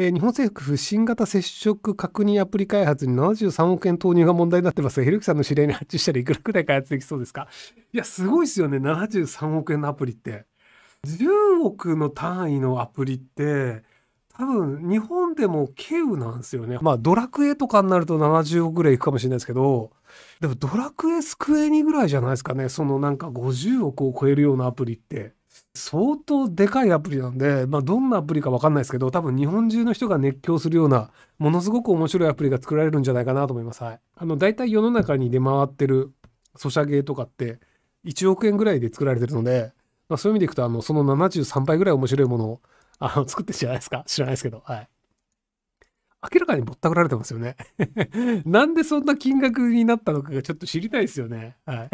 えー、日本政府新型接触確認アプリ開発に73億円投入が問題になってますが、ひろゆさんの指令に発注したらいくらくらい開発できそうですかいや、すごいですよね、73億円のアプリって。10億の単位のアプリって、多分日本でも稀有なんですよね。まあドラクエとかになると70億ぐらいいくかもしれないですけど、でもドラクエスクエニぐらいじゃないですかね。そのなんか50億を超えるようなアプリって。相当でかいアプリなんで、まあ、どんなアプリかわかんないですけど、多分日本中の人が熱狂するような、ものすごく面白いアプリが作られるんじゃないかなと思います。はい。あの、大体世の中に出回ってるソシャゲとかって、1億円ぐらいで作られてるので、まあ、そういう意味でいくと、あの、その73倍ぐらい面白いものをあの、作ってるじゃないですか知らないですけど。はい。明らかにぼったくられてますよね。なんでそんな金額になったのかがちょっと知りたいですよね。はい。